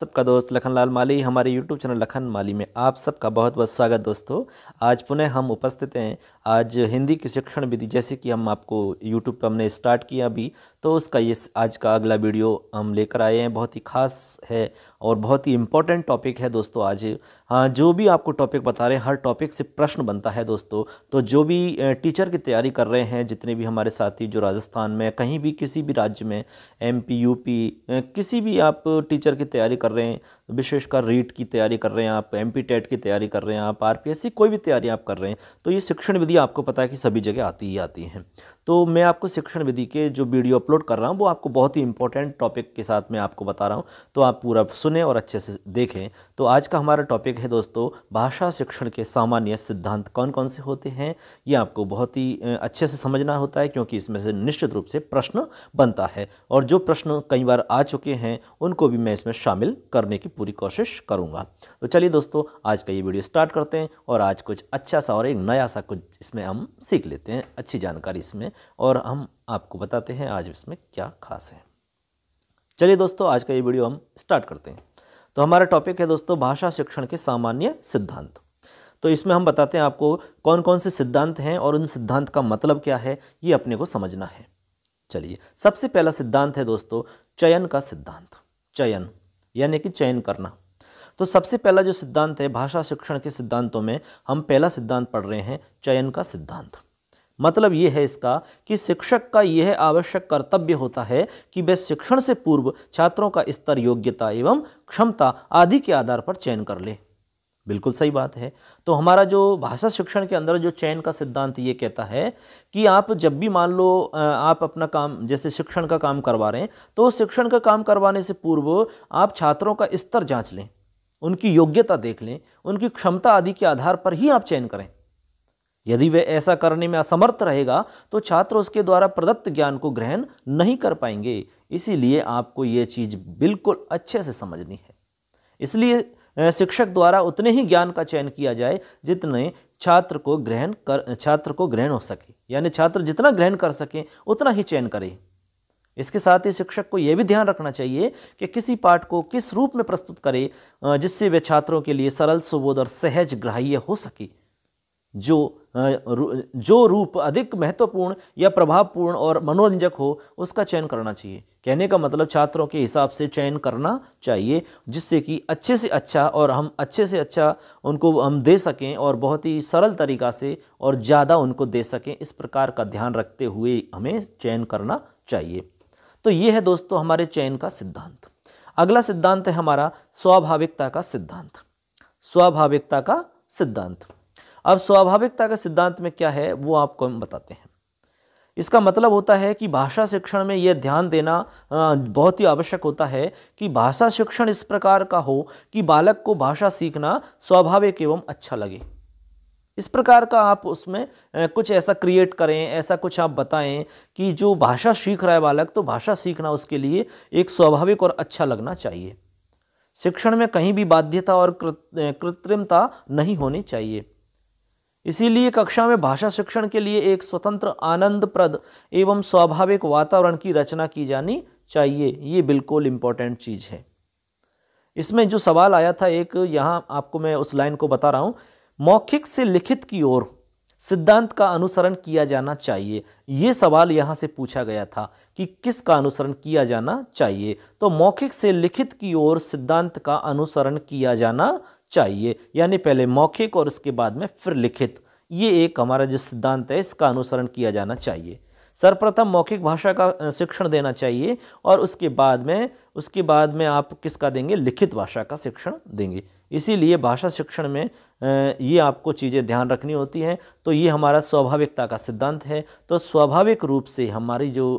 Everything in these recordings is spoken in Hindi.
सबका दोस्त लखन लाल माली हमारे यूट्यूब चैनल लखन माली में आप सबका बहुत बहुत स्वागत दोस्तों आज पुनः हम उपस्थित हैं आज हिंदी की शिक्षण विधि जैसे कि हम आपको यूट्यूब पर हमने स्टार्ट किया अभी तो उसका ये आज का अगला वीडियो हम लेकर आए हैं बहुत ही खास है और बहुत ही इंपॉर्टेंट टॉपिक है दोस्तों आज हाँ जो भी आपको टॉपिक बता रहे हैं हर टॉपिक से प्रश्न बनता है दोस्तों तो जो भी टीचर की तैयारी कर रहे हैं जितने भी हमारे साथी जो राजस्थान में कहीं भी किसी भी राज्य में एम पी यू पी किसी भी आप टीचर की तैयारी कर रहे हैं विशेषकर रीट की तैयारी कर रहे हैं आप एम पी टेट की तैयारी कर रहे हैं आप आर पी एस सी कोई भी तैयारी आप कर रहे हैं तो ये शिक्षण विधि आपको पता है कि सभी जगह आती ही आती हैं तो मैं आपको शिक्षण विधि के जो वीडियो अपलोड कर रहा हूँ वो आपको बहुत ही इंपॉर्टेंट टॉपिक के साथ मैं आपको बता रहा हूँ तो आप पूरा सुने और अच्छे से देखें तो आज का हमारा टॉपिक है दोस्तों भाषा शिक्षण के सामान्य सिद्धांत कौन कौन से होते हैं ये आपको बहुत ही अच्छे से समझना होता है क्योंकि इसमें से निश्चित रूप से प्रश्न बनता है और जो प्रश्न कई बार आ चुके हैं उनको भी मैं इसमें शामिल करने की पूरी कोशिश करूँगा तो चलिए दोस्तों आज का ये वीडियो स्टार्ट करते हैं और आज कुछ अच्छा सा और एक नया सा कुछ इसमें हम सीख लेते हैं अच्छी जानकारी इसमें और हम आपको बताते हैं आज इसमें क्या खास है चलिए दोस्तों आज का ये वीडियो हम स्टार्ट करते हैं तो हमारा टॉपिक है दोस्तों भाषा शिक्षण के सामान्य सिद्धांत तो इसमें हम बताते हैं आपको कौन कौन से सिद्धांत हैं और उन सिद्धांत का मतलब क्या है ये अपने को समझना है चलिए सबसे पहला सिद्धांत है दोस्तों चयन का सिद्धांत चयन यानी कि चयन करना तो सबसे पहला जो सिद्धांत है भाषा शिक्षण के सिद्धांतों में हम पहला सिद्धांत पढ़ रहे हैं चयन का सिद्धांत मतलब ये है इसका कि शिक्षक का यह आवश्यक कर्तव्य होता है कि वह शिक्षण से पूर्व छात्रों का स्तर योग्यता एवं क्षमता आदि के आधार पर चयन कर ले बिल्कुल सही बात है तो हमारा जो भाषा शिक्षण के अंदर जो चयन का सिद्धांत ये कहता है कि आप जब भी मान लो आप अपना काम जैसे शिक्षण का काम करवा रहे हैं तो शिक्षण का काम करवाने से पूर्व आप छात्रों का स्तर जांच लें उनकी योग्यता देख लें उनकी क्षमता आदि के आधार पर ही आप चयन करें यदि वे ऐसा करने में असमर्थ रहेगा तो छात्र उसके द्वारा प्रदत्त ज्ञान को ग्रहण नहीं कर पाएंगे इसीलिए आपको ये चीज़ बिल्कुल अच्छे से समझनी है इसलिए शिक्षक द्वारा उतने ही ज्ञान का चयन किया जाए जितने छात्र को ग्रहण कर छात्र को ग्रहण हो सके यानी छात्र जितना ग्रहण कर सकें उतना ही चयन करें इसके साथ ही शिक्षक को यह भी ध्यान रखना चाहिए कि किसी पाठ को किस रूप में प्रस्तुत करे जिससे वे छात्रों के लिए सरल सुबोध और सहज ग्राह्य हो सके जो जो रूप अधिक महत्वपूर्ण या प्रभावपूर्ण और मनोरंजक हो उसका चयन करना चाहिए कहने का मतलब छात्रों के हिसाब से चयन करना चाहिए जिससे कि अच्छे से अच्छा और हम अच्छे से अच्छा उनको हम दे सकें और बहुत ही सरल तरीक़ा से और ज़्यादा उनको दे सकें इस प्रकार का ध्यान रखते हुए हमें चयन करना चाहिए तो ये है दोस्तों हमारे चयन का सिद्धांत अगला सिद्धांत है हमारा स्वाभाविकता का सिद्धांत स्वाभाविकता का सिद्धांत अब स्वाभाविकता के सिद्धांत में क्या है वो आपको हम बताते हैं इसका मतलब होता है कि भाषा शिक्षण में यह ध्यान देना बहुत ही आवश्यक होता है कि भाषा शिक्षण इस प्रकार का हो कि बालक को भाषा सीखना स्वाभाविक एवं अच्छा लगे इस प्रकार का आप उसमें कुछ ऐसा क्रिएट करें ऐसा कुछ आप बताएं कि जो भाषा सीख रहा है बालक तो भाषा सीखना उसके लिए एक स्वाभाविक और अच्छा लगना चाहिए शिक्षण में कहीं भी बाध्यता और कृत्रिमता नहीं होनी चाहिए इसीलिए कक्षा में भाषा शिक्षण के लिए एक स्वतंत्र आनंदप्रद एवं स्वाभाविक वातावरण की रचना की जानी चाहिए ये बिल्कुल इम्पॉर्टेंट चीज़ है इसमें जो सवाल आया था एक यहाँ आपको मैं उस लाइन को बता रहा हूँ मौखिक से लिखित की ओर सिद्धांत का अनुसरण किया जाना चाहिए ये सवाल यहाँ से पूछा गया था कि किस का अनुसरण किया जाना चाहिए तो मौखिक से लिखित की ओर सिद्धांत का अनुसरण किया जाना चाहिए यानी पहले मौखिक और उसके बाद में फिर लिखित ये एक हमारा जो सिद्धांत है इसका अनुसरण किया जाना चाहिए सर्वप्रथम मौखिक भाषा का शिक्षण देना चाहिए और उसके बाद में उसके बाद में आप किसका देंगे लिखित भाषा का शिक्षण देंगे इसीलिए भाषा शिक्षण में ये आपको चीज़ें ध्यान रखनी होती हैं तो ये हमारा स्वाभाविकता का सिद्धांत है तो स्वाभाविक रूप से हमारी जो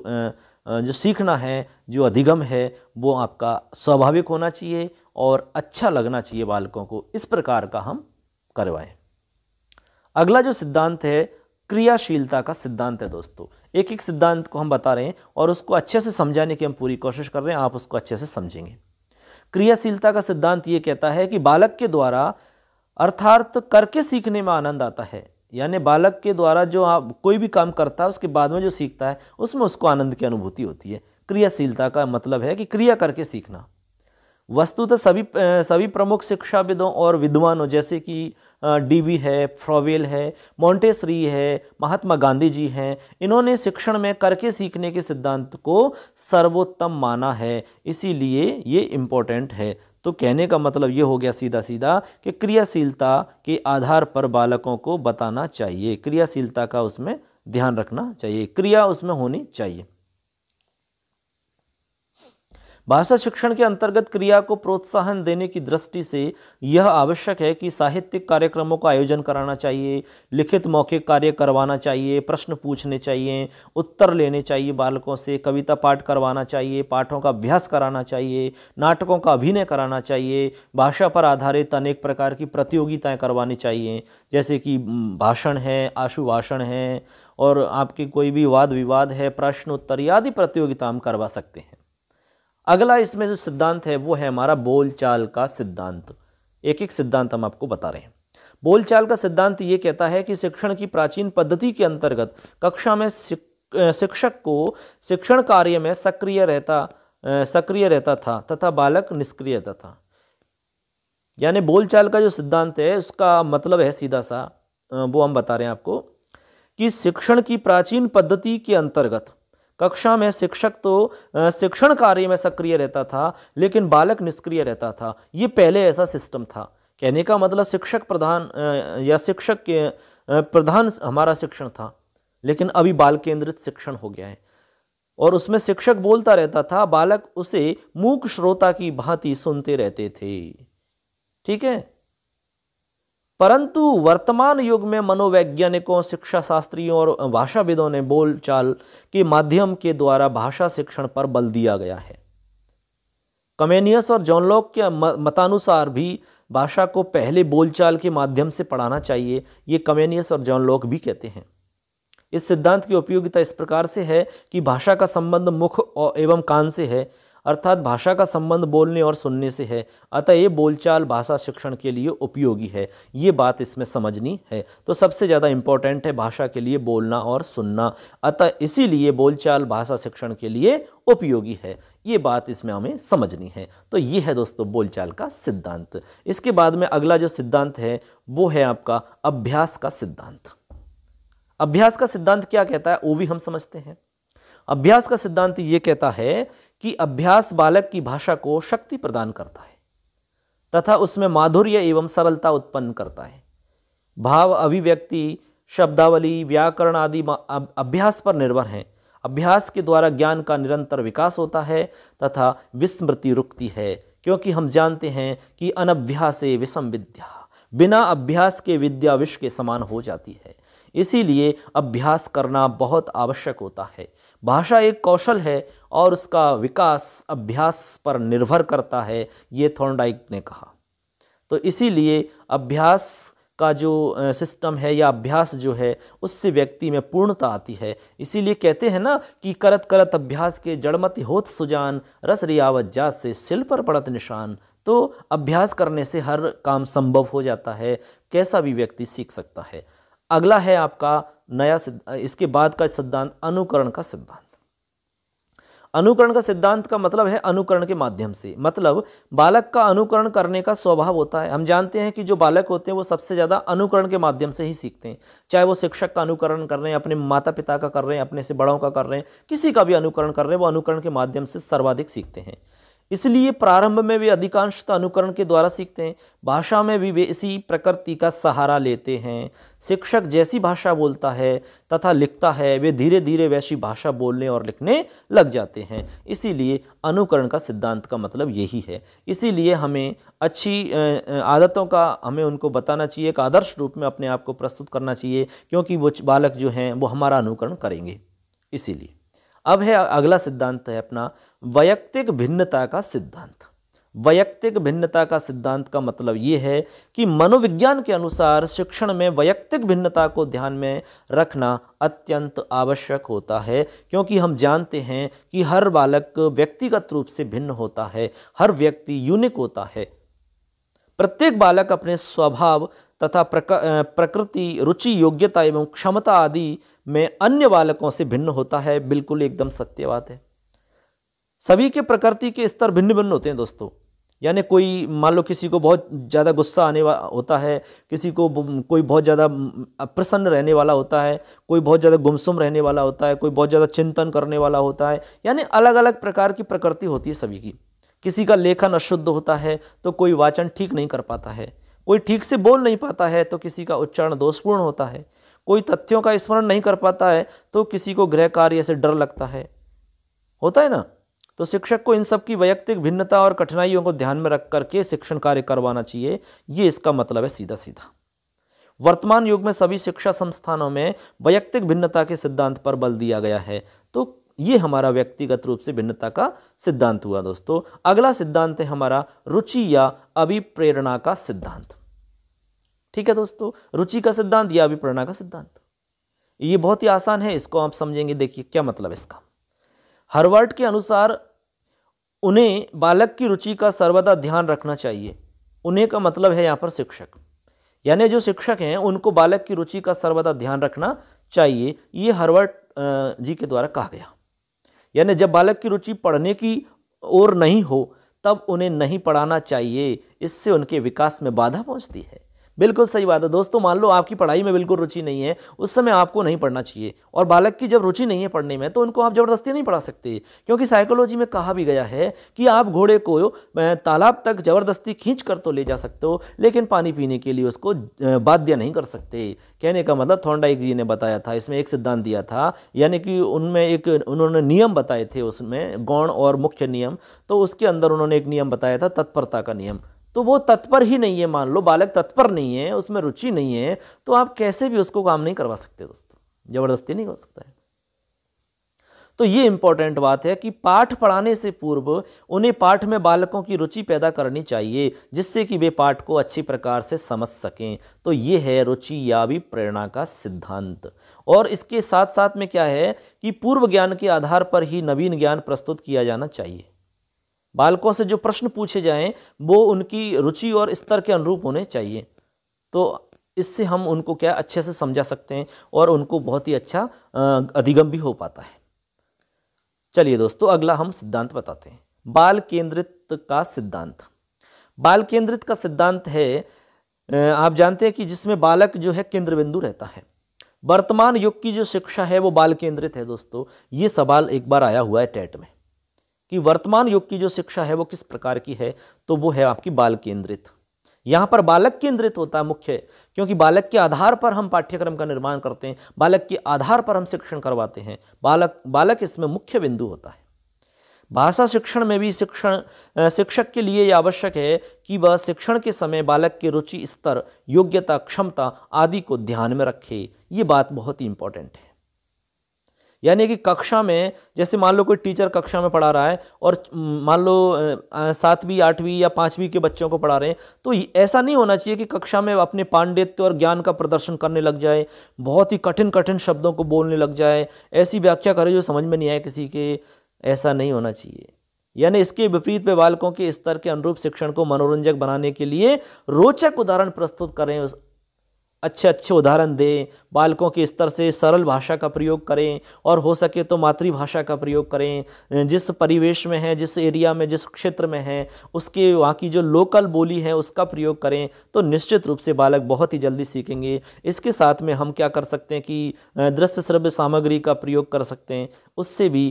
जो सीखना है जो अधिगम है वो आपका स्वाभाविक होना चाहिए और अच्छा लगना चाहिए बालकों को इस प्रकार का हम करवाएं अगला जो सिद्धांत है क्रियाशीलता का सिद्धांत है दोस्तों एक एक सिद्धांत को हम बता रहे हैं और उसको अच्छे से समझाने की हम पूरी कोशिश कर रहे हैं आप उसको अच्छे से समझेंगे क्रियाशीलता का सिद्धांत ये कहता है कि बालक के द्वारा अर्थार्थ करके सीखने में आनंद आता है यानी बालक के द्वारा जो आप कोई भी काम करता है उसके बाद में जो सीखता है उसमें उसको आनंद की अनुभूति होती है क्रियाशीलता का मतलब है कि क्रिया करके सीखना वस्तुतः सभी सभी प्रमुख शिक्षाविदों और विद्वानों जैसे कि डीवी है फ्रॉवेल है मोंटेसरी है महात्मा गांधी जी हैं इन्होंने शिक्षण में करके सीखने के सिद्धांत को सर्वोत्तम माना है इसीलिए ये इम्पोर्टेंट है तो कहने का मतलब ये हो गया सीधा सीधा कि क्रियाशीलता के आधार पर बालकों को बताना चाहिए क्रियाशीलता का उसमें ध्यान रखना चाहिए क्रिया उसमें होनी चाहिए भाषा शिक्षण के अंतर्गत क्रिया को प्रोत्साहन देने की दृष्टि से यह आवश्यक है कि साहित्यिक कार्यक्रमों का आयोजन कराना चाहिए लिखित मौखिक कार्य करवाना चाहिए प्रश्न पूछने चाहिए उत्तर लेने चाहिए बालकों से कविता पाठ करवाना चाहिए पाठों का अभ्यास कराना चाहिए नाटकों का अभिनय कराना चाहिए भाषा पर आधारित अनेक प्रकार की प्रतियोगिताएँ करवानी चाहिए जैसे कि भाषण है आशु भाषण है और आपके कोई भी वाद विवाद है प्रश्न उत्तर आदि प्रतियोगिता हम करवा सकते हैं अगला इसमें जो सिद्धांत है वो है हमारा बोलचाल का सिद्धांत एक एक सिद्धांत हम आपको बता रहे हैं बोलचाल का सिद्धांत ये कहता है कि शिक्षण की प्राचीन पद्धति के अंतर्गत कक्षा में शिक्षक को शिक्षण कार्य में सक्रिय रहता सक्रिय रहता था तथा बालक निष्क्रिय रहता था यानी बोलचाल का जो सिद्धांत है उसका मतलब है सीधा सा वो हम बता रहे हैं आपको कि शिक्षण की प्राचीन पद्धति के अंतर्गत कक्षा में शिक्षक तो शिक्षण कार्य में सक्रिय रहता था लेकिन बालक निष्क्रिय रहता था ये पहले ऐसा सिस्टम था कहने का मतलब शिक्षक प्रधान या शिक्षक के प्रधान हमारा शिक्षण था लेकिन अभी बाल केंद्रित शिक्षण हो गया है और उसमें शिक्षक बोलता रहता था बालक उसे मूक श्रोता की भांति सुनते रहते थे ठीक है परंतु वर्तमान युग में मनोवैज्ञानिकों शिक्षा शास्त्रियों और भाषाविदों ने बोलचाल के माध्यम के द्वारा भाषा शिक्षण पर बल दिया गया है कमेनियस और जॉनलॉक के मतानुसार भी भाषा को पहले बोलचाल के माध्यम से पढ़ाना चाहिए ये कमेनियस और जॉनलॉक भी कहते हैं इस सिद्धांत की उपयोगिता इस प्रकार से है कि भाषा का संबंध मुख एवं कान से है अर्थात भाषा का संबंध बोलने और सुनने से है अतः ये बोलचाल भाषा शिक्षण के लिए उपयोगी है ये बात इसमें समझनी है तो सबसे ज़्यादा इम्पोर्टेंट है भाषा के लिए बोलना और सुनना अतः इसीलिए बोलचाल भाषा शिक्षण के लिए उपयोगी है ये बात इसमें हमें समझनी है तो ये है दोस्तों बोलचाल का सिद्धांत इसके बाद में अगला जो सिद्धांत है वो है आपका अभ्यास का सिद्धांत अभ्यास का सिद्धांत क्या कहता है वो भी हम समझते हैं अभ्यास का सिद्धांत ये कहता है कि अभ्यास बालक की भाषा को शक्ति प्रदान करता है तथा उसमें माधुर्य एवं सरलता उत्पन्न करता है भाव अभिव्यक्ति शब्दावली व्याकरण आदि अभ्यास पर निर्भर हैं अभ्यास के द्वारा ज्ञान का निरंतर विकास होता है तथा विस्मृति रुकती है क्योंकि हम जानते हैं कि अनभ्यास विषम विद्या बिना अभ्यास के विद्या विश्व के समान हो जाती है इसीलिए अभ्यास करना बहुत आवश्यक होता है भाषा एक कौशल है और उसका विकास अभ्यास पर निर्भर करता है ये थोर्नडाइक ने कहा तो इसीलिए अभ्यास का जो सिस्टम है या अभ्यास जो है उससे व्यक्ति में पूर्णता आती है इसीलिए कहते हैं ना कि करत करत अभ्यास के जड़मति होत सुजान रस रियावत जात से सिल पर पड़त निशान तो अभ्यास करने से हर काम संभव हो जाता है कैसा भी व्यक्ति सीख सकता है अगला है आपका नया इसके बाद का सिद्धांत अनुकरण का सिद्धांत अनुकरण का सिद्धांत का मतलब है अनुकरण के माध्यम से मतलब बालक का अनुकरण करने का स्वभाव होता है हम जानते हैं कि जो बालक होते हैं वो सबसे ज़्यादा अनुकरण के माध्यम से ही सीखते हैं चाहे वो शिक्षक का अनुकरण कर रहे हैं अपने माता पिता का कर रहे हैं अपने से बड़ों का कर रहे हैं किसी का भी अनुकरण कर रहे हैं वो अनुकरण के माध्यम से सर्वाधिक सीखते हैं इसलिए प्रारंभ में वे अधिकांशतः अनुकरण के द्वारा सीखते हैं भाषा में भी वे इसी प्रकृति का सहारा लेते हैं शिक्षक जैसी भाषा बोलता है तथा लिखता है वे धीरे धीरे वैसी भाषा बोलने और लिखने लग जाते हैं इसीलिए अनुकरण का सिद्धांत का मतलब यही है इसीलिए हमें अच्छी आदतों का हमें उनको बताना चाहिए एक आदर्श रूप में अपने आप को प्रस्तुत करना चाहिए क्योंकि वो बालक जो हैं वो हमारा अनुकरण करेंगे इसीलिए अब है अगला सिद्धांत है अपना वैयक्तिक भिन्नता का सिद्धांत वैयक्तिक भिन्नता का सिद्धांत का मतलब ये है कि मनोविज्ञान के अनुसार शिक्षण में वैयक्तिक भिन्नता को ध्यान में रखना अत्यंत आवश्यक होता है क्योंकि हम जानते हैं कि हर बालक व्यक्तिगत रूप से भिन्न होता है हर व्यक्ति यूनिक होता है प्रत्येक बालक अपने स्वभाव तथा प्रकृति रुचि योग्यता एवं क्षमता आदि में अन्य बालकों से भिन्न होता है बिल्कुल एकदम सत्य बात है सभी के प्रकृति के स्तर भिन्न भिन्न होते हैं दोस्तों यानी कोई मान लो किसी को बहुत ज़्यादा गुस्सा आने वाला होता है किसी को कोई बहुत ज़्यादा प्रसन्न रहने वाला होता है कोई बहुत ज़्यादा गुमसुम रहने वाला होता है कोई बहुत ज़्यादा चिंतन करने वाला होता है यानी अलग अलग प्रकार की प्रकृति होती है सभी की किसी का लेखन अशुद्ध होता है तो कोई वाचन ठीक नहीं कर पाता है कोई ठीक से बोल नहीं पाता है तो किसी का उच्चारण दोषपूर्ण होता है कोई तथ्यों का स्मरण नहीं कर पाता है तो किसी को गृह कार्य से डर लगता है होता है ना तो शिक्षक को इन सब की वैयक्तिक भिन्नता और कठिनाइयों को ध्यान में रख करके शिक्षण कार्य करवाना चाहिए ये इसका मतलब है सीधा सीधा वर्तमान युग में सभी शिक्षा संस्थानों में वैयक्तिक भिन्नता के सिद्धांत पर बल दिया गया है तो ये हमारा व्यक्तिगत रूप से भिन्नता का सिद्धांत हुआ दोस्तों अगला सिद्धांत है हमारा रुचि या अभिप्रेरणा का सिद्धांत ठीक है दोस्तों रुचि का सिद्धांत या अभिप्रेरणा का सिद्धांत ये बहुत ही आसान है इसको आप समझेंगे देखिए क्या मतलब इसका हरवर्ट के अनुसार उन्हें बालक की रुचि का सर्वदा ध्यान रखना चाहिए उन्हें का मतलब है यहाँ पर शिक्षक यानी जो शिक्षक हैं उनको बालक की रुचि का सर्वदा ध्यान रखना चाहिए ये हरवर्ट जी के द्वारा कहा गया यानी जब बालक की रुचि पढ़ने की ओर नहीं हो तब उन्हें नहीं पढ़ाना चाहिए इससे उनके विकास में बाधा पहुंचती है बिल्कुल सही बात है दोस्तों मान लो आपकी पढ़ाई में बिल्कुल रुचि नहीं है उस समय आपको नहीं पढ़ना चाहिए और बालक की जब रुचि नहीं है पढ़ने में तो उनको आप ज़बरदस्ती नहीं पढ़ा सकते क्योंकि साइकोलॉजी में कहा भी गया है कि आप घोड़े को तालाब तक ज़बरदस्ती खींच कर तो ले जा सकते हो लेकिन पानी पीने के लिए उसको बाध्य नहीं कर सकते कहने का मतलब थोंडाइक जी ने बताया था इसमें एक सिद्धांत दिया था यानी कि उनमें एक उन्होंने नियम बताए थे उसमें गौण और मुख्य नियम तो उसके अंदर उन्होंने एक नियम बताया था तत्परता का नियम तो वो तत्पर ही नहीं है मान लो बालक तत्पर नहीं है उसमें रुचि नहीं है तो आप कैसे भी उसको काम नहीं करवा सकते दोस्तों ज़बरदस्ती नहीं कर सकता है तो ये इंपॉर्टेंट बात है कि पाठ पढ़ाने से पूर्व उन्हें पाठ में बालकों की रुचि पैदा करनी चाहिए जिससे कि वे पाठ को अच्छी प्रकार से समझ सकें तो ये है रुचि या भी प्रेरणा का सिद्धांत और इसके साथ साथ में क्या है कि पूर्व ज्ञान के आधार पर ही नवीन ज्ञान प्रस्तुत किया जाना चाहिए बालकों से जो प्रश्न पूछे जाएं वो उनकी रुचि और स्तर के अनुरूप होने चाहिए तो इससे हम उनको क्या अच्छे से समझा सकते हैं और उनको बहुत ही अच्छा अधिगम भी हो पाता है चलिए दोस्तों अगला हम सिद्धांत बताते हैं बाल केंद्रित का सिद्धांत बाल केंद्रित का सिद्धांत है आप जानते हैं कि जिसमें बालक जो है केंद्र बिंदु रहता है वर्तमान युग की जो शिक्षा है वो बाल केंद्रित है दोस्तों ये सवाल एक बार आया हुआ है टेट में कि वर्तमान युग की जो शिक्षा है वो किस प्रकार की है तो वो है आपकी बाल केंद्रित यहाँ पर बालक केंद्रित होता है मुख्य क्योंकि बालक के आधार पर हम पाठ्यक्रम का निर्माण करते हैं बालक के आधार पर हम शिक्षण करवाते हैं बालक बालक इसमें मुख्य बिंदु होता है भाषा शिक्षण में भी शिक्षण शिक्षक के लिए यह आवश्यक है कि वह शिक्षण के समय बालक के रुचि स्तर योग्यता क्षमता आदि को ध्यान में रखे ये बात बहुत ही इंपॉर्टेंट है यानी कि कक्षा में जैसे मान लो कोई टीचर कक्षा में पढ़ा रहा है और मान लो सातवीं आठवीं या पाँचवीं के बच्चों को पढ़ा रहे हैं तो ऐसा नहीं होना चाहिए कि कक्षा में अपने पांडित्य और ज्ञान का प्रदर्शन करने लग जाए बहुत ही कठिन कठिन शब्दों को बोलने लग जाए ऐसी व्याख्या करें जो समझ में नहीं आए किसी के ऐसा नहीं होना चाहिए यानी इसके विपरीत पे बालकों के स्तर के अनुरूप शिक्षण को मनोरंजक बनाने के लिए रोचक उदाहरण प्रस्तुत करें अच्छे अच्छे उदाहरण दें बालकों के स्तर से सरल भाषा का प्रयोग करें और हो सके तो मातृभाषा का प्रयोग करें जिस परिवेश में है जिस एरिया में जिस क्षेत्र में है उसके वहाँ की जो लोकल बोली है उसका प्रयोग करें तो निश्चित रूप से बालक बहुत ही जल्दी सीखेंगे इसके साथ में हम क्या कर सकते हैं कि दृश्य श्रव्य सामग्री का प्रयोग कर सकते हैं उससे भी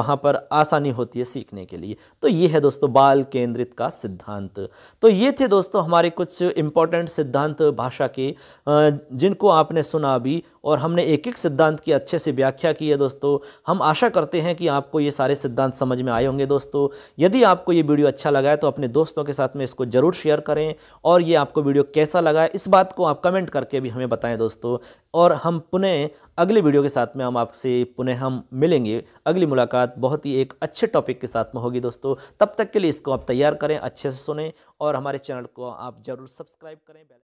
वहाँ पर आसानी होती है सीखने के लिए तो ये है दोस्तों बाल केंद्रित का सिद्धांत तो ये थे दोस्तों हमारे कुछ इम्पॉर्टेंट सिद्धांत भाषा के जिनको आपने सुना भी और हमने एक एक सिद्धांत की अच्छे से व्याख्या की है दोस्तों हम आशा करते हैं कि आपको ये सारे सिद्धांत समझ में आए होंगे दोस्तों यदि आपको ये वीडियो अच्छा लगा है तो अपने दोस्तों के साथ में इसको ज़रूर शेयर करें और ये आपको वीडियो कैसा लगा है इस बात को आप कमेंट करके भी हमें बताएं दोस्तों और हम पुनः अगले वीडियो के साथ में हम आपसे पुनः हम मिलेंगे अगली मुलाकात बहुत ही एक अच्छे टॉपिक के साथ में होगी दोस्तों तब तक के लिए इसको आप तैयार करें अच्छे से सुने और हमारे चैनल को आप ज़रूर सब्सक्राइब करें